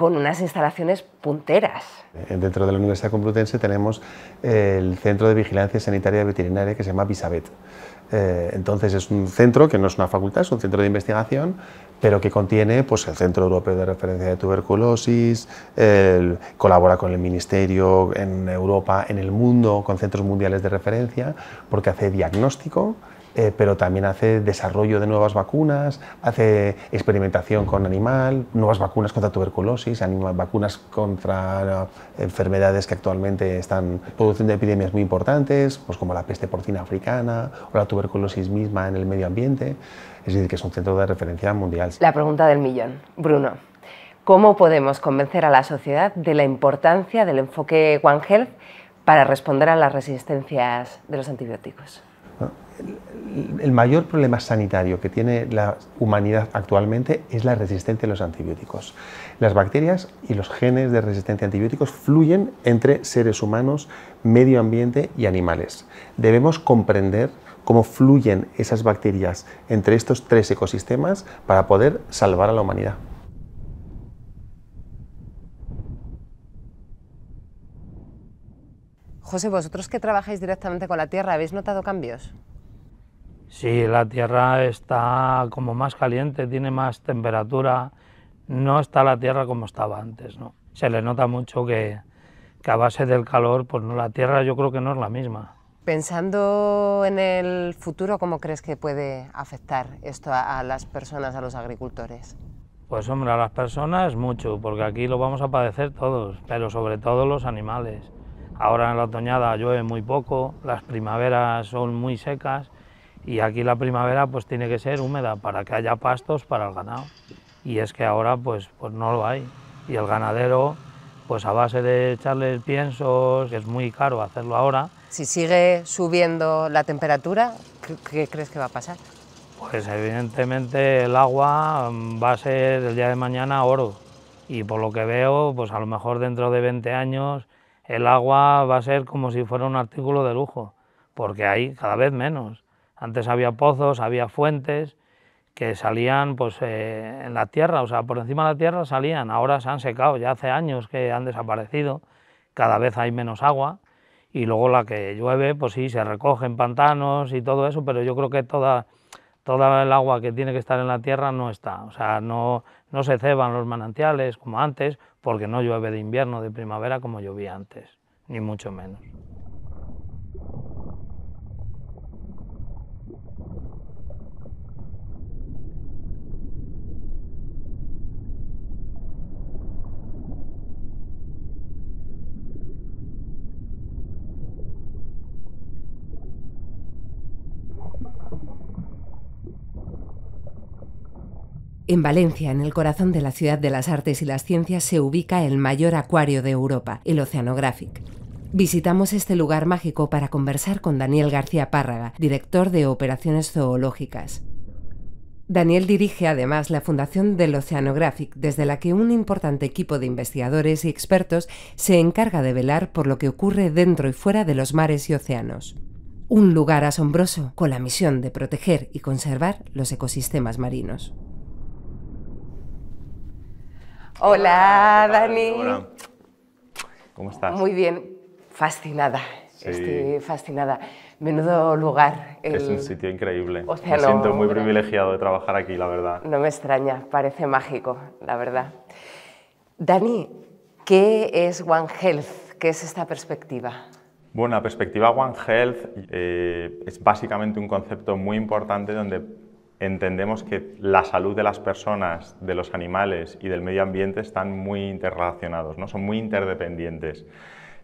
con unas instalaciones punteras. Eh, dentro de la Universidad Complutense tenemos eh, el Centro de Vigilancia Sanitaria Veterinaria que se llama Visabet. Eh, entonces es un centro que no es una facultad, es un centro de investigación, pero que contiene pues, el Centro Europeo de Referencia de Tuberculosis, colabora con el Ministerio en Europa, en el mundo, con centros mundiales de referencia, porque hace diagnóstico eh, pero también hace desarrollo de nuevas vacunas, hace experimentación con animal, nuevas vacunas contra tuberculosis, vacunas contra eh, enfermedades que actualmente están produciendo epidemias muy importantes, pues como la peste porcina africana o la tuberculosis misma en el medio ambiente. Es decir, que es un centro de referencia mundial. La pregunta del millón, Bruno. ¿Cómo podemos convencer a la sociedad de la importancia del enfoque One Health para responder a las resistencias de los antibióticos? el mayor problema sanitario que tiene la humanidad actualmente es la resistencia a los antibióticos. Las bacterias y los genes de resistencia a antibióticos fluyen entre seres humanos, medio ambiente y animales. Debemos comprender cómo fluyen esas bacterias entre estos tres ecosistemas para poder salvar a la humanidad. José, vosotros que trabajáis directamente con la Tierra, ¿habéis notado cambios? Sí, la Tierra está como más caliente, tiene más temperatura, no está la Tierra como estaba antes, Se le nota mucho que, que a base del calor, pues la Tierra yo creo que no es la misma. Pensando en el futuro, ¿cómo crees que puede afectar esto a, a las personas, a los agricultores? Pues hombre, a las personas mucho, porque aquí lo vamos a padecer todos, pero sobre todo los animales. Ahora en la otoñada llueve muy poco, las primaveras son muy secas y aquí la primavera pues tiene que ser húmeda para que haya pastos para el ganado. Y es que ahora pues, pues no lo hay. Y el ganadero, pues a base de echarle piensos, que es muy caro hacerlo ahora. Si sigue subiendo la temperatura, ¿qué, crees que va a pasar? Pues evidentemente el agua mm, va a ser el día de mañana oro. Y por lo que veo, pues a lo mejor dentro de 20 años el agua va a ser como si fuera un artículo de lujo, porque hay cada vez menos. Antes había pozos, había fuentes que salían pues, eh, en la tierra, o sea, por encima de la tierra salían, ahora se han secado, ya hace años que han desaparecido, cada vez hay menos agua y luego la que llueve, pues sí, se recogen pantanos y todo eso, pero yo creo que toda, toda el agua que tiene que estar en la tierra no está, o sea, no, no se ceban los manantiales como antes, porque no llueve de invierno, de primavera como llovía antes, ni mucho menos. En Valencia, en el corazón de la ciudad de las artes y las ciencias, se ubica el mayor acuario de Europa, el Oceanographic. Visitamos este lugar mágico para conversar con Daniel García Párraga, director de Operaciones Zoológicas. Daniel dirige además la Fundación del Oceanographic, desde la que un importante equipo de investigadores y expertos se encarga de velar por lo que ocurre dentro y fuera de los mares y océanos. Un lugar asombroso con la misión de proteger y conservar los ecosistemas marinos. Hola, Dani. ¿Cómo estás? Muy bien, fascinada. Estoy fascinada. Menudo lugar. Es un sitio increíble. me siento muy privilegiado de trabajar aquí, la verdad. No me extraña, parece mágico, la verdad. Dani, ¿qué es One Health? ¿Qué es esta perspectiva? Bueno, la perspectiva One Health eh, es básicamente un concepto muy importante donde entendemos que la salud de las personas, de los animales y del medio ambiente están muy interrelacionados, ¿no? son muy interdependientes.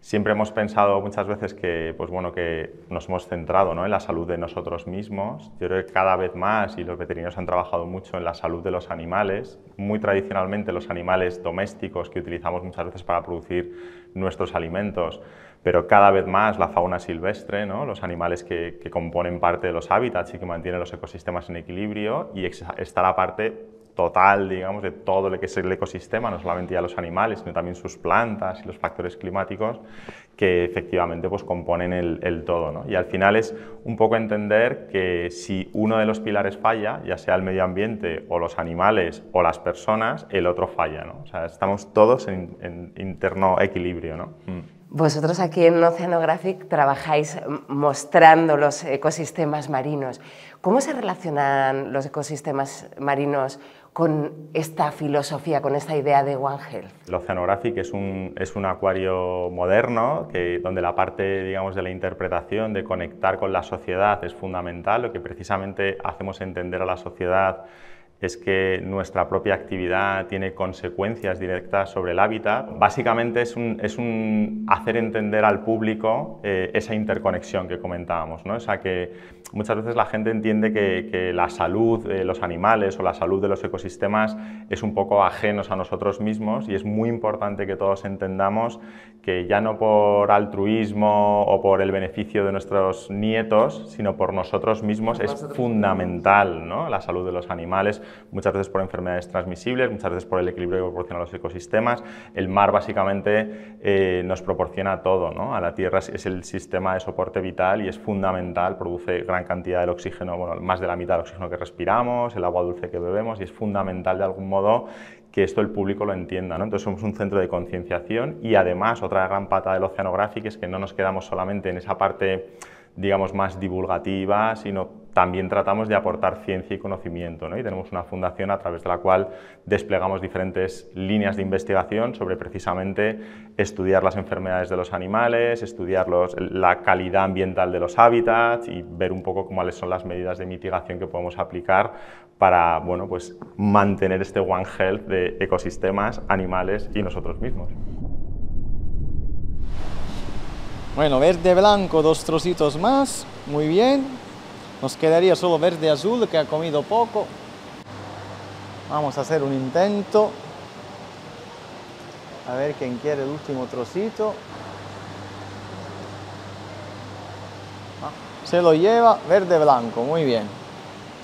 Siempre hemos pensado muchas veces que, pues bueno, que nos hemos centrado ¿no? en la salud de nosotros mismos. Yo creo que cada vez más, y los veterinarios han trabajado mucho en la salud de los animales, muy tradicionalmente los animales domésticos que utilizamos muchas veces para producir nuestros alimentos, pero cada vez más la fauna silvestre, los animales que, componen parte de los hábitats y que mantienen los ecosistemas en equilibrio, y está la parte total, digamos, de todo lo que es el ecosistema, no solamente ya los animales, sino también sus plantas y los factores climáticos que efectivamente pues, componen el, todo. ¿no? Y al final es un poco entender que si uno de los pilares falla, ya sea el medio ambiente o los animales o las personas, el otro falla. ¿no? O sea, estamos todos en, interno equilibrio. ¿no? Mm. Vosotros aquí en Oceanographic trabajáis mostrando los ecosistemas marinos. ¿Cómo se relacionan los ecosistemas marinos con esta filosofía, con esta idea de One Health? Oceanographic es un, es un acuario moderno que, donde la parte digamos, de la interpretación, de conectar con la sociedad es fundamental, lo que precisamente hacemos entender a la sociedad es que nuestra propia actividad tiene consecuencias directas sobre el hábitat. Básicamente es un, hacer entender al público eh, esa interconexión que comentábamos, ¿no? que muchas veces la gente entiende que, la salud de los animales o la salud de los ecosistemas es un poco ajenos a nosotros mismos y es muy importante que todos entendamos que ya no por altruismo o por el beneficio de nuestros nietos, sino por nosotros mismos es fundamental ¿no? la salud de los animales muchas veces por enfermedades transmisibles, muchas veces por el equilibrio que proporcionan los ecosistemas. El mar básicamente eh, nos proporciona todo, A la Tierra es, el sistema de soporte vital y es fundamental, produce gran cantidad de oxígeno, bueno, más de la mitad del oxígeno que respiramos, el agua dulce que bebemos y es fundamental de algún modo que esto el público lo entienda. Entonces somos un centro de concienciación y además otra gran pata del oceanográfico es que no nos quedamos solamente en esa parte digamos, más divulgativa, sino también tratamos de aportar ciencia y conocimiento. ¿no? Y tenemos una fundación a través de la cual desplegamos diferentes líneas de investigación sobre precisamente estudiar las enfermedades de los animales, estudiar la calidad ambiental de los hábitats y ver un poco cuáles son las medidas de mitigación que podemos aplicar para bueno, pues, mantener este One Health de ecosistemas, animales y nosotros mismos. Bueno, verde blanco, dos trocitos más, muy bien. Nos quedaría solo verde azul que ha comido poco. Vamos a hacer un intento. A ver quién quiere el último trocito. Ah, se lo lleva verde blanco, muy bien.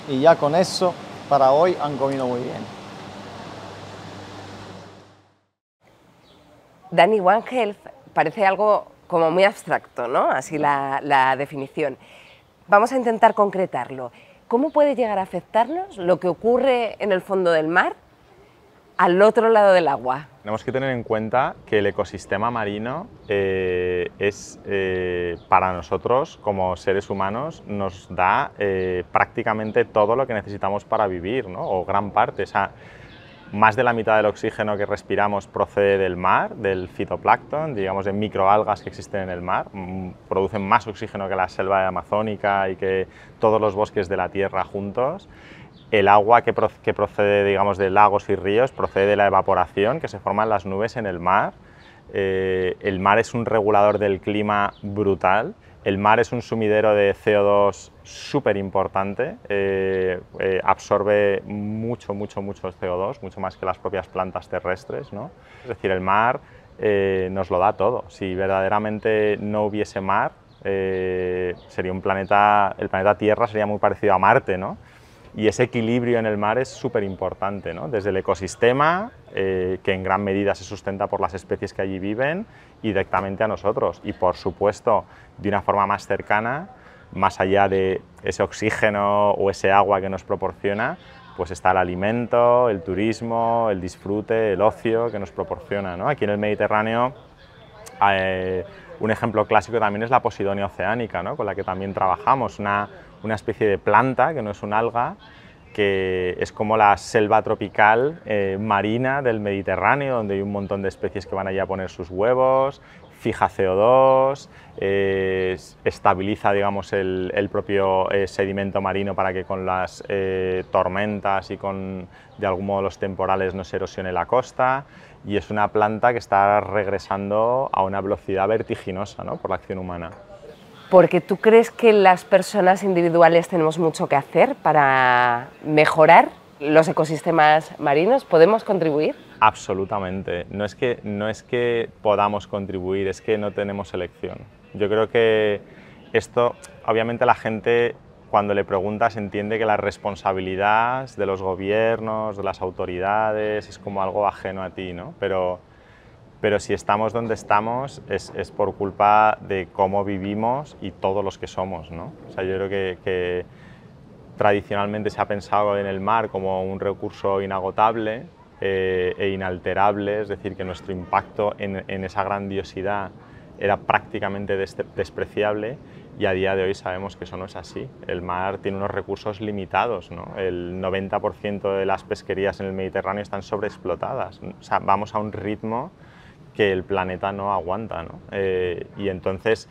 Y ya con eso, para hoy han comido muy bien. Dani Health parece algo como muy abstracto, ¿no? Así la, definición. Vamos a intentar concretarlo. ¿Cómo puede llegar a afectarnos lo que ocurre en el fondo del mar al otro lado del agua? Tenemos que tener en cuenta que el ecosistema marino eh, es eh, para nosotros como seres humanos nos da eh, prácticamente todo lo que necesitamos para vivir, ¿no? o gran parte. O más de la mitad del oxígeno que respiramos procede del mar, del fitoplancton, digamos de microalgas que existen en el mar. Mm, producen más oxígeno que la selva amazónica y que todos los bosques de la Tierra juntos. El agua que, procede digamos, de lagos y ríos procede de la evaporación que se forman las nubes en el mar. Eh, el mar es un regulador del clima brutal el mar es un sumidero de CO2 súper importante, eh, eh, absorbe mucho, mucho, mucho CO2, mucho más que las propias plantas terrestres. ¿no? Es decir, el mar eh, nos lo da todo. Si verdaderamente no hubiese mar, sería un planeta, el planeta Tierra sería muy parecido a Marte. ¿no? y ese equilibrio en el mar es súper importante, desde el ecosistema, eh, que en gran medida se sustenta por las especies que allí viven, y directamente a nosotros. Y por supuesto, de una forma más cercana, más allá de ese oxígeno o ese agua que nos proporciona, pues está el alimento, el turismo, el disfrute, el ocio que nos proporciona. Aquí en el Mediterráneo, eh, un ejemplo clásico también es la posidonia oceánica, ¿no? con la que también trabajamos, una, una especie de planta, que no es un alga, que es como la selva tropical eh, marina del Mediterráneo, donde hay un montón de especies que van allí a poner sus huevos, fija CO2, eh, estabiliza digamos, el, propio eh, sedimento marino para que con las tormentas y con de algún modo los temporales no se erosione la costa y es una planta que está regresando a una velocidad vertiginosa por la acción humana. Porque tú crees que las personas individuales tenemos mucho que hacer para mejorar los ecosistemas marinos, ¿podemos contribuir? Absolutamente. No es que, no es que podamos contribuir, es que no tenemos elección. Yo creo que esto, obviamente la gente cuando le preguntas entiende que la responsabilidad de los gobiernos, de las autoridades, es como algo ajeno a ti, ¿no? Pero pero si estamos donde estamos es, es, por culpa de cómo vivimos y todos los que somos. ¿no? O sea, yo creo que, tradicionalmente se ha pensado en el mar como un recurso inagotable eh, e inalterable, es decir, que nuestro impacto en, esa grandiosidad era prácticamente despreciable y a día de hoy sabemos que eso no es así. El mar tiene unos recursos limitados, ¿no? el 90% de las pesquerías en el Mediterráneo están sobreexplotadas. O sea, vamos a un ritmo que el planeta no aguanta. ¿no? Eh, y entonces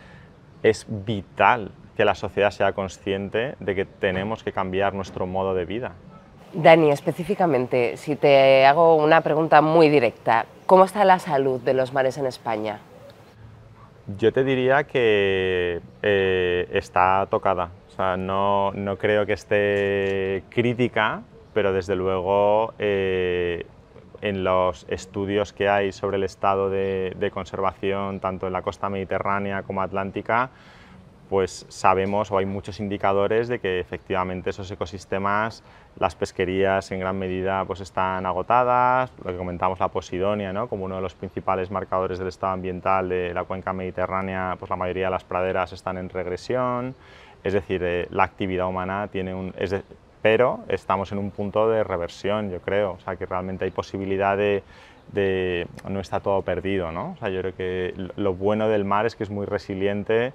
es vital que la sociedad sea consciente de que tenemos que cambiar nuestro modo de vida. Dani, específicamente, si te hago una pregunta muy directa, ¿cómo está la salud de los mares en España? Yo te diría que eh, está tocada. O sea, no, creo que esté crítica, pero desde luego eh, en los estudios que hay sobre el estado de, conservación, tanto en la costa mediterránea como atlántica, pues sabemos o hay muchos indicadores de que efectivamente esos ecosistemas, las pesquerías en gran medida pues están agotadas, lo que comentamos la posidonia ¿no? como uno de los principales marcadores del estado ambiental de la cuenca mediterránea, pues la mayoría de las praderas están en regresión, es decir, eh, la actividad humana tiene un, pero estamos en un punto de reversión, yo creo, o sea, que realmente hay posibilidad de, no está todo perdido, ¿no? O sea, yo creo que lo bueno del mar es que es muy resiliente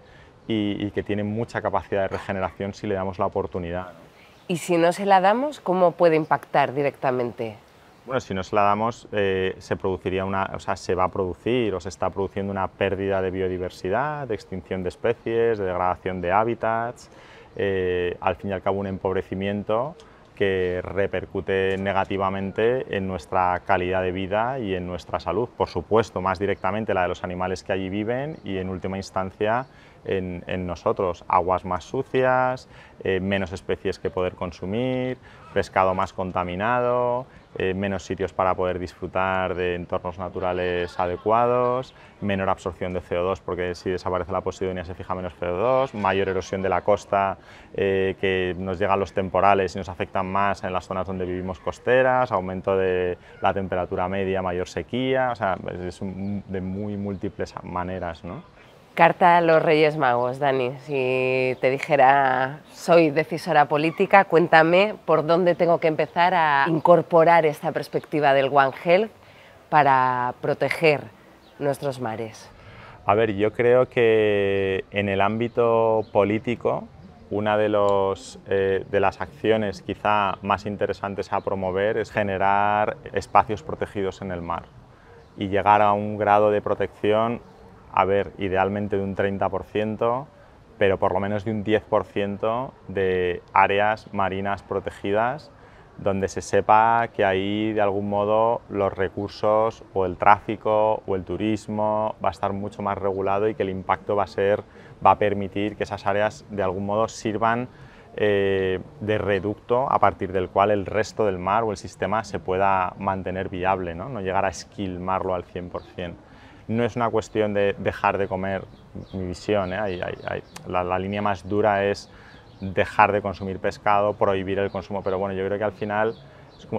y, que tiene mucha capacidad de regeneración si le damos la oportunidad. ¿Y si no se la damos, cómo puede impactar directamente? Bueno, si no se la damos, eh, se produciría una, o sea, se va a producir o se está produciendo una pérdida de biodiversidad, de extinción de especies, de degradación de hábitats. Eh, al fin y al cabo un empobrecimiento que repercute negativamente en nuestra calidad de vida y en nuestra salud. Por supuesto, más directamente la de los animales que allí viven y en última instancia en, nosotros. Aguas más sucias, eh, menos especies que poder consumir, pescado más contaminado, eh, menos sitios para poder disfrutar de entornos naturales adecuados, menor absorción de CO2 porque si desaparece la posidonia se fija menos CO2, mayor erosión de la costa eh, que nos llegan los temporales y nos afectan más en las zonas donde vivimos costeras, aumento de la temperatura media, mayor sequía, o sea, es de muy múltiples maneras. ¿no? Carta a los Reyes Magos, Dani. Si te dijera, soy decisora política, cuéntame por dónde tengo que empezar a incorporar esta perspectiva del One Health para proteger nuestros mares. A ver, yo creo que en el ámbito político, una de, eh, de las acciones quizá más interesantes a promover es generar espacios protegidos en el mar y llegar a un grado de protección a ver, idealmente de un 30%, pero por lo menos de un 10% de áreas marinas protegidas donde se sepa que ahí de algún modo los recursos o el tráfico o el turismo va a estar mucho más regulado y que el impacto va a permitir que esas áreas de algún modo sirvan eh, de reducto a partir del cual el resto del mar o el sistema se pueda mantener viable, no llegar a esquilmarlo al 100% no es una cuestión de dejar de comer, mi visión, ¿eh? la, línea más dura es dejar de consumir pescado, prohibir el consumo, pero bueno, yo creo que al final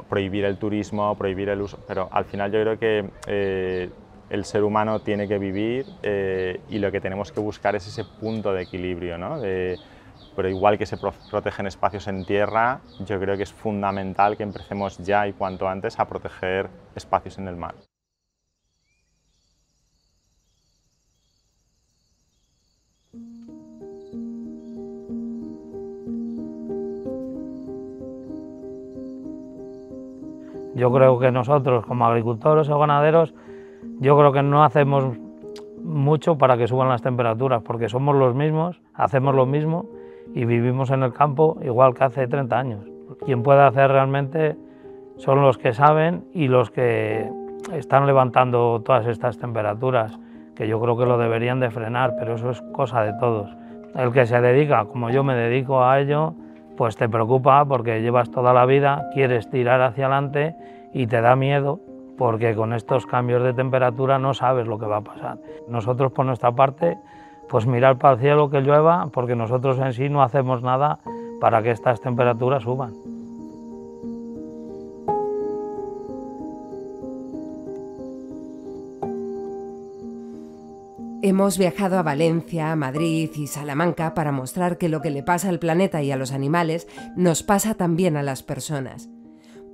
prohibir el turismo, prohibir el uso, pero al final yo creo que eh, el ser humano tiene que vivir eh, y lo que tenemos que buscar es ese punto de equilibrio, pero igual que se protegen espacios en tierra, yo creo que es fundamental que empecemos ya y cuanto antes a proteger espacios en el mar. Yo mm. creo que nosotros como agricultores o ganaderos, yo creo que no hacemos mucho para que suban las temperaturas, porque somos los mismos, hacemos lo mismo y vivimos en el campo igual que hace 30 años. Quien puede hacer realmente son los que saben y los que están levantando todas estas temperaturas, que yo creo que lo deberían de frenar, pero eso es cosa de todos. El que se dedica, como yo me dedico a ello, pues te preocupa porque llevas toda la vida, quieres tirar hacia adelante y te da miedo porque con estos cambios de temperatura no sabes lo que va a pasar. Nosotros por nuestra parte, pues mirar para el cielo que llueva, porque nosotros en sí no hacemos nada para que estas temperaturas suban. Hemos viajado a Valencia, Madrid y Salamanca para mostrar que lo que le pasa al planeta y a los animales nos pasa también a las personas,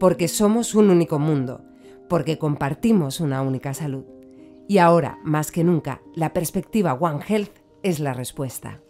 porque somos un único mundo, porque compartimos una única salud. Y ahora, más que nunca, la perspectiva One Health es la respuesta.